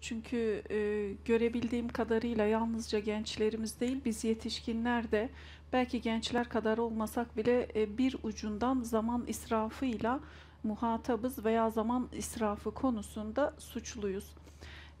Çünkü e, görebildiğim kadarıyla yalnızca gençlerimiz değil biz yetişkinler de belki gençler kadar olmasak bile e, bir ucundan zaman israfıyla muhatabız veya zaman israfı konusunda suçluyuz.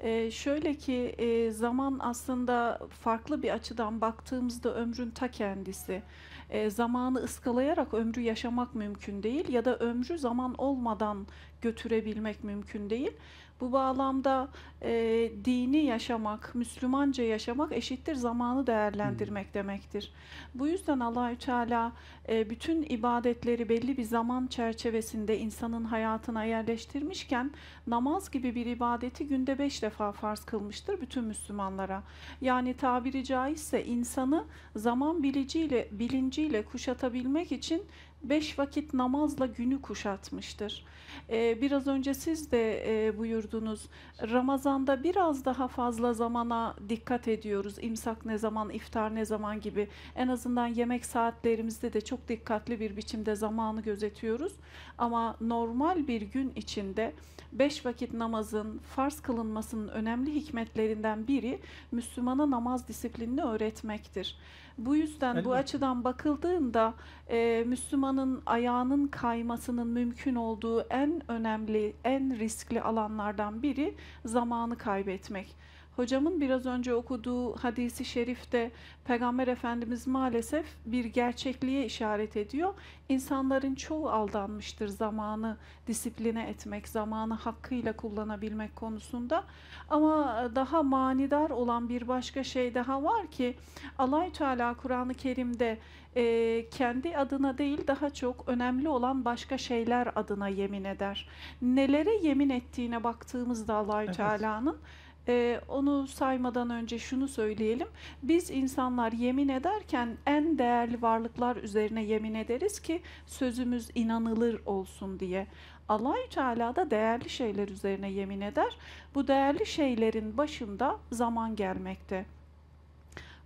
E, şöyle ki e, zaman aslında farklı bir açıdan baktığımızda ömrün ta kendisi. E, zamanı ıskalayarak ömrü yaşamak mümkün değil ya da ömrü zaman olmadan götürebilmek mümkün değil. Bu bağlamda e, dini yaşamak, Müslümanca yaşamak eşittir zamanı değerlendirmek hmm. demektir. Bu yüzden Allahü Teala e, bütün ibadetleri belli bir zaman çerçevesinde insanın hayatına yerleştirmişken namaz gibi bir ibadeti günde beş defa farz kılmıştır bütün Müslümanlara. Yani tabiri caizse insanı zaman biliciyle bilinciyle kuşatabilmek için beş vakit namazla günü kuşatmıştır. Ee, biraz önce siz de e, buyurdunuz. Ramazanda biraz daha fazla zamana dikkat ediyoruz. İmsak ne zaman, iftar ne zaman gibi. En azından yemek saatlerimizde de çok dikkatli bir biçimde zamanı gözetiyoruz. Ama normal bir gün içinde beş vakit namazın farz kılınmasının önemli hikmetlerinden biri Müslümana namaz disiplinini öğretmektir. Bu yüzden Elbette. bu açıdan bakıldığında e, Müslüman Kaymanın, ayağının kaymasının mümkün olduğu en önemli, en riskli alanlardan biri zamanı kaybetmek. Hocamın biraz önce okuduğu hadisi şerifte Peygamber Efendimiz maalesef bir gerçekliğe işaret ediyor. İnsanların çoğu aldanmıştır zamanı disipline etmek, zamanı hakkıyla kullanabilmek konusunda. Ama daha manidar olan bir başka şey daha var ki allah Teala Kur'an-ı Kerim'de e, kendi adına değil daha çok önemli olan başka şeyler adına yemin eder. Nelere yemin ettiğine baktığımızda allah Teala'nın evet e, onu saymadan önce şunu söyleyelim. Biz insanlar yemin ederken en değerli varlıklar üzerine yemin ederiz ki sözümüz inanılır olsun diye. Allahü Teala da değerli şeyler üzerine yemin eder. Bu değerli şeylerin başında zaman gelmekte.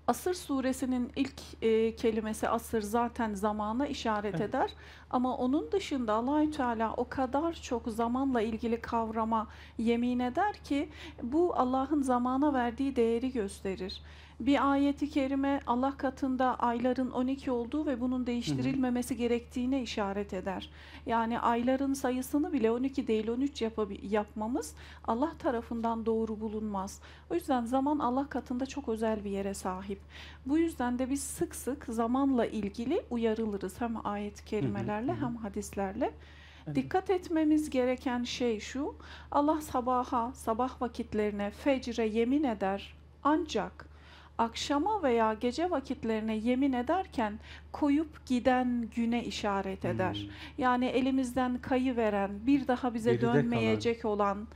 Asır suresinin ilk e, kelimesi asır zaten zamana işaret evet. eder. Ama onun dışında Allahü Teala o kadar çok zamanla ilgili kavrama yemin eder ki bu Allah'ın zamana verdiği değeri gösterir bir ayeti kerime Allah katında ayların 12 olduğu ve bunun değiştirilmemesi hı hı. gerektiğine işaret eder. Yani ayların sayısını bile 12 değil 13 yapab- yapmamız Allah tarafından doğru bulunmaz. O yüzden zaman Allah katında çok özel bir yere sahip. Bu yüzden de biz sık sık zamanla ilgili uyarılırız hem ayet-i kerimelerle hı hı. hem hadislerle. Dikkat etmemiz gereken şey şu. Allah sabaha, sabah vakitlerine, fecre yemin eder. Ancak akşama veya gece vakitlerine yemin ederken koyup giden güne işaret eder. Hmm. Yani elimizden kayı veren, bir daha bize Geride dönmeyecek kalan. olan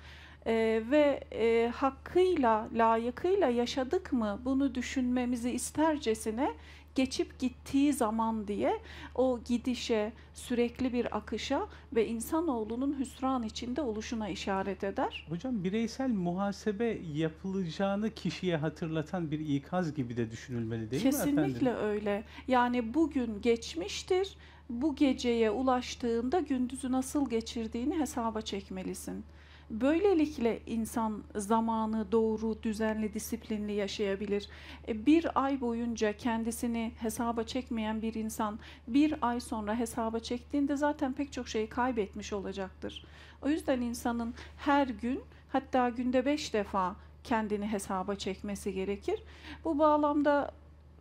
e, ve e, hakkıyla, layıkıyla yaşadık mı bunu düşünmemizi istercesine geçip gittiği zaman diye o gidişe, sürekli bir akışa ve insanoğlunun hüsran içinde oluşuna işaret eder. Hocam bireysel muhasebe yapılacağını kişiye hatırlatan bir ikaz gibi de düşünülmeli değil Kesinlikle mi efendim? Kesinlikle öyle. Yani bugün geçmiştir. Bu geceye ulaştığında gündüzü nasıl geçirdiğini hesaba çekmelisin. Böylelikle insan zamanı doğru, düzenli, disiplinli yaşayabilir. E, bir ay boyunca kendisini hesaba çekmeyen bir insan bir ay sonra hesaba çektiğinde zaten pek çok şeyi kaybetmiş olacaktır. O yüzden insanın her gün hatta günde beş defa kendini hesaba çekmesi gerekir. Bu bağlamda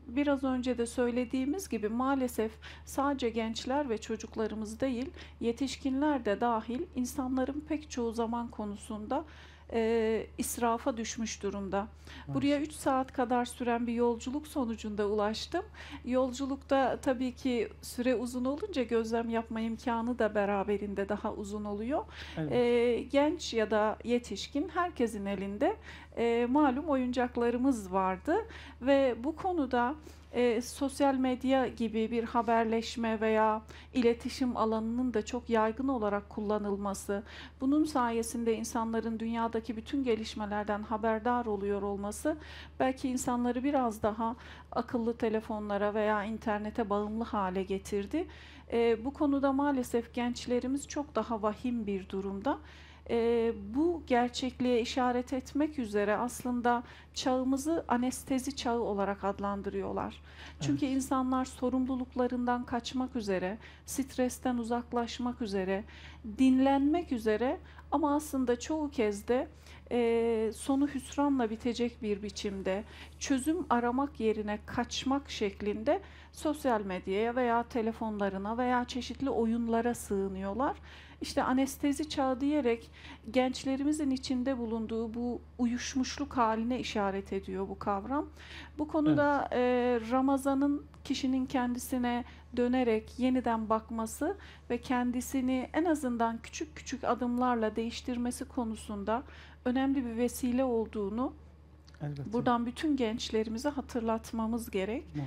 biraz önce de söylediğimiz gibi maalesef sadece gençler ve çocuklarımız değil, yetişkinler de dahil insanların pek çoğu zaman konusunda e, israfa düşmüş durumda. Evet. Buraya 3 saat kadar süren bir yolculuk sonucunda ulaştım. Yolculukta tabii ki süre uzun olunca gözlem yapma imkanı da beraberinde daha uzun oluyor. Evet. E, genç ya da yetişkin herkesin elinde e, malum oyuncaklarımız vardı ve bu konuda e, sosyal medya gibi bir haberleşme veya iletişim alanının da çok yaygın olarak kullanılması, bunun sayesinde insanların dünyadaki bütün gelişmelerden haberdar oluyor olması belki insanları biraz daha akıllı telefonlara veya internete bağımlı hale getirdi. E, bu konuda maalesef gençlerimiz çok daha vahim bir durumda e, bu gerçekliğe işaret etmek üzere aslında çağımızı anestezi çağı olarak adlandırıyorlar. Çünkü evet. insanlar sorumluluklarından kaçmak üzere, stresten uzaklaşmak üzere, dinlenmek üzere ama aslında çoğu kez de e, sonu hüsranla bitecek bir biçimde çözüm aramak yerine kaçmak şeklinde sosyal medyaya veya telefonlarına veya çeşitli oyunlara sığınıyorlar. İşte anestezi çağı diyerek gençlerimizin içinde bulunduğu bu uyuşmuşluk haline işaret ediyor bu kavram. Bu konuda evet. e, Ramazan'ın kişinin kendisine dönerek yeniden bakması ve kendisini en azından küçük küçük adımlarla değiştirmesi konusunda önemli bir vesile olduğunu Elbette. buradan bütün gençlerimize hatırlatmamız gerek. Evet.